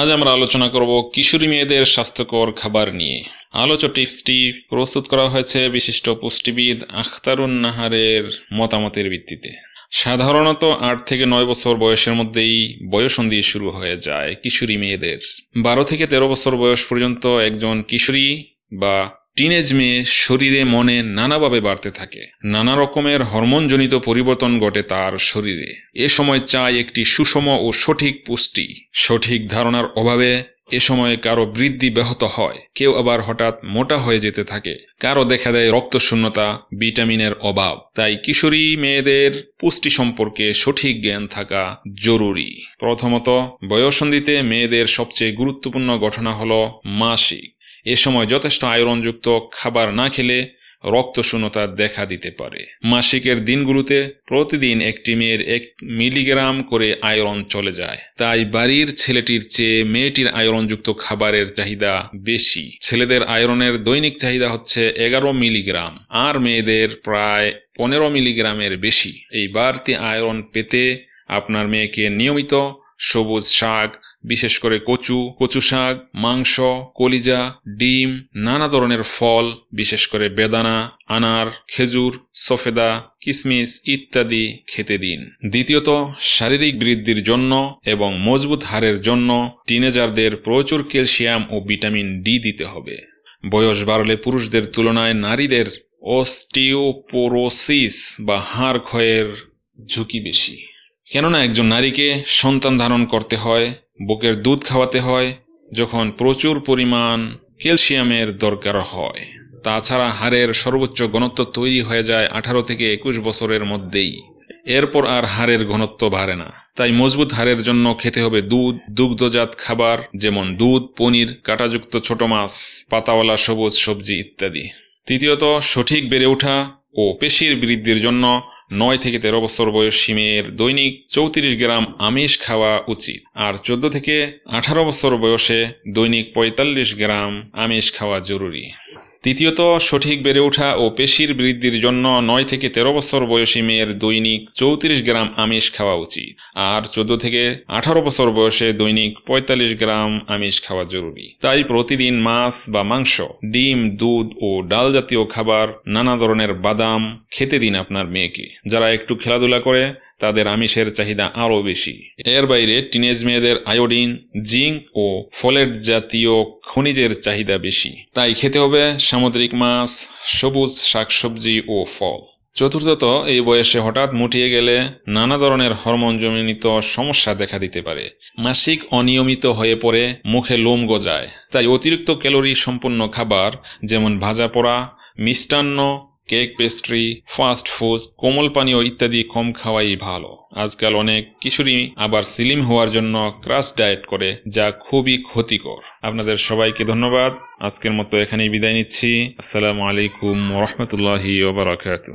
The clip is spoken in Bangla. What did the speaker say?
আজ আমরা আলোচনা করব কিশোরী মেয়েদের স্বাস্থ্যকর খাবার নিয়ে আলোচ্য টিপসটি প্রস্তুত করা হয়েছে বিশিষ্ট পুষ্টিবিদ আখতারুন নাহারের মতামতের ভিত্তিতে সাধারণত আট থেকে নয় বছর বয়সের মধ্যেই বয়সন্ধি শুরু হয়ে যায় কিশোরী মেয়েদের বারো থেকে তেরো বছর বয়স পর্যন্ত একজন কিশোরী বা টিনেজ মেয়ে শরীরে মনে নানাভাবে বাড়তে থাকে নানা রকমের হরমোনজনিত পরিবর্তন ঘটে তার শরীরে এ সময় চায় একটি সুষম ও সঠিক পুষ্টি সঠিক ধারণার অভাবে এ সময়ে কারো বৃদ্ধি ব্যাহত হয় কেউ আবার হঠাৎ মোটা হয়ে যেতে থাকে কারো দেখা দেয় রক্তশূন্যতা ভিটামিনের অভাব তাই কিশোরী মেয়েদের পুষ্টি সম্পর্কে সঠিক জ্ঞান থাকা জরুরি প্রথমত বয়সন্ধিতে মেয়েদের সবচেয়ে গুরুত্বপূর্ণ ঘটনা হল মাসিক এ সময় যথেষ্ট আয়রনযুক্ত খাবার না খেলে রক্তশূন্যতা দেখা দিতে পারে মাসিকের দিনগুলোতে প্রতিদিন একটি মেয়ের এক মিলিগ্রাম করে আয়রন চলে যায় তাই বাড়ির ছেলেটির চেয়ে মেয়েটির আয়রনযুক্ত খাবারের চাহিদা বেশি ছেলেদের আয়রনের দৈনিক চাহিদা হচ্ছে এগারো মিলিগ্রাম আর মেয়েদের প্রায় পনেরো মিলিগ্রামের বেশি এই বাড়তি আয়রন পেতে আপনার মেয়েকে নিয়মিত সবুজ শাক বিশেষ করে কচু কচু শাক মাংস কলিজা ডিম নানা ধরনের ফল বিশেষ করে বেদানা আনার খেজুর সফেদা কিসমিস ইত্যাদি খেতে দিন দ্বিতীয়ত শারীরিক বৃদ্ধির জন্য এবং মজবুত হারের জন্য টিনেজারদের প্রচুর ক্যালসিয়াম ও ভিটামিন ডি দিতে হবে বয়স বাড়লে পুরুষদের তুলনায় নারীদের অস্টিওপোরোসিস বা হাড় ক্ষয়ের ঝুঁকি বেশি কেননা একজন নারীকে সন্তান ধারণ করতে হয় বুকের দুধ খাওয়াতে হয় যখন প্রচুর পরিমাণ ক্যালসিয়ামের দরকার হয় তাছাড়া হাড়ের সর্বোচ্চ ঘনত্ব তৈরি হয়ে যায় আঠারো থেকে একুশ বছরের মধ্যেই এরপর আর হাড়ের ঘনত্ব বাড়ে না তাই মজবুত হাড়ের জন্য খেতে হবে দুধ দুগ্ধজাত খাবার যেমন দুধ পনির কাটাযুক্ত ছোট মাছ পাতাওয়ালা সবুজ সবজি ইত্যাদি তৃতীয়ত সঠিক বেড়ে ওঠা ও পেশির বৃদ্ধির জন্য নয় থেকে তেরো বছর বয়সী মেয়ের দৈনিক চৌত্রিশ গ্রাম আমিষ খাওয়া উচিত আর চোদ্দ থেকে আঠারো বছর বয়সে দৈনিক পঁয়তাল্লিশ গ্রাম আমিষ খাওয়া জরুরি তৃতীয়ত সঠিক বেড়ে ওঠা ও পেশির বৃদ্ধির জন্য নয় থেকে তেরো বছর বয়সী মেয়ের দৈনিক চৌত্রিশ গ্রাম আমিষ খাওয়া উচিত আর চোদ্দ থেকে আঠারো বছর বয়সে দৈনিক পঁয়তাল্লিশ গ্রাম আমিষ খাওয়া জরুরি তাই প্রতিদিন মাছ বা মাংস ডিম দুধ ও ডাল জাতীয় খাবার নানা ধরনের বাদাম খেতে দিন আপনার মেয়েকে যারা একটু খেলাধুলা করে তাদের আমিষের চাহিদা আরও বেশি এর বাইরে টিনেজ মেয়েদের আয়োডিন জিঙ্ক ও ফলেট জাতীয় খনিজের চাহিদা বেশি তাই খেতে হবে সামুদ্রিক মাছ সবুজ শাকসবজি ও ফল চতুর্থত এই বয়সে হঠাৎ মুটিয়ে গেলে নানা ধরনের জমিনিত সমস্যা দেখা দিতে পারে মাসিক অনিয়মিত হয়ে পড়ে মুখে লোম গজায় তাই অতিরিক্ত ক্যালোরি সম্পন্ন খাবার যেমন ভাজা পোড়া মিষ্টান্ন কেক পেস্ট্রি ফাস্ট ফুড কোমল পানীয় ইত্যাদি কম খাওয়াই ভালো আজকাল অনেক কিশোরী আবার সিলিম হওয়ার জন্য ক্রাশ ডায়েট করে যা খুবই ক্ষতিকর আপনাদের সবাইকে ধন্যবাদ আজকের মতো এখানেই বিদায় নিচ্ছি আসসালামু আলাইকুম রহমতুল্লাহ ওবরাকাতু